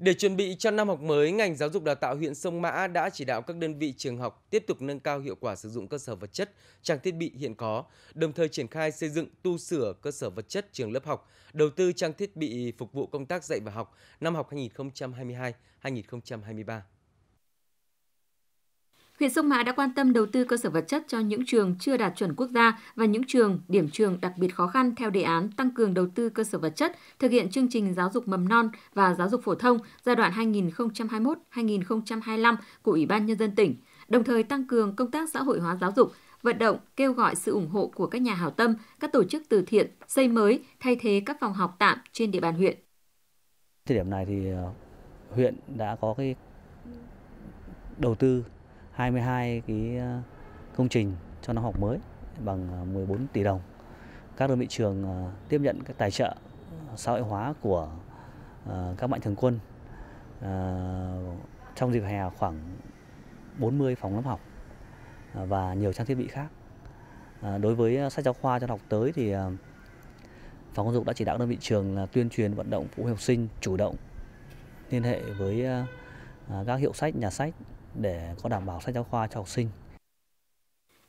Để chuẩn bị cho năm học mới, ngành giáo dục đào tạo huyện Sông Mã đã chỉ đạo các đơn vị trường học tiếp tục nâng cao hiệu quả sử dụng cơ sở vật chất, trang thiết bị hiện có, đồng thời triển khai xây dựng tu sửa cơ sở vật chất trường lớp học, đầu tư trang thiết bị phục vụ công tác dạy và học năm học 2022-2023 huyện Sông Mã đã quan tâm đầu tư cơ sở vật chất cho những trường chưa đạt chuẩn quốc gia và những trường, điểm trường đặc biệt khó khăn theo đề án tăng cường đầu tư cơ sở vật chất, thực hiện chương trình giáo dục mầm non và giáo dục phổ thông giai đoạn 2021-2025 của Ủy ban Nhân dân tỉnh, đồng thời tăng cường công tác xã hội hóa giáo dục, vận động, kêu gọi sự ủng hộ của các nhà hảo tâm, các tổ chức từ thiện, xây mới, thay thế các phòng học tạm trên địa bàn huyện. Thời điểm này thì ờ, huyện đã có cái đầu tư 22 cái ờ, công trình cho năm học mới bằng 14 ờ, tỷ đồng. Các đơn vị trường ờ, tiếp nhận các tài trợ xã hội hóa của các mạnh thường quân trong dịp hè khoảng 40 phòng lớp học và nhiều trang thiết bị khác. Đối với sách giáo khoa cho học tới thì phòng giáo dục đã chỉ đạo đơn vị trường là tuyên truyền vận động phụ huynh học sinh chủ động liên hệ với các hiệu sách, nhà sách để có đảm bảo sách giáo khoa cho học sinh.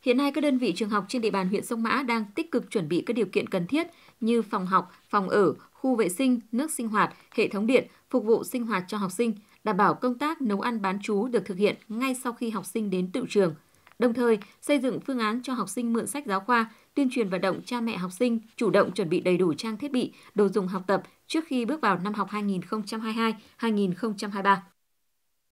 Hiện nay các đơn vị trường học trên địa bàn huyện Sông Mã đang tích cực chuẩn bị các điều kiện cần thiết như phòng học, phòng ở, khu vệ sinh, nước sinh hoạt, hệ thống điện phục vụ sinh hoạt cho học sinh, đảm bảo công tác nấu ăn bán trú được thực hiện ngay sau khi học sinh đến tự trường. Đồng thời, xây dựng phương án cho học sinh mượn sách giáo khoa, tuyên truyền vận động cha mẹ học sinh chủ động chuẩn bị đầy đủ trang thiết bị, đồ dùng học tập trước khi bước vào năm học 2022-2023.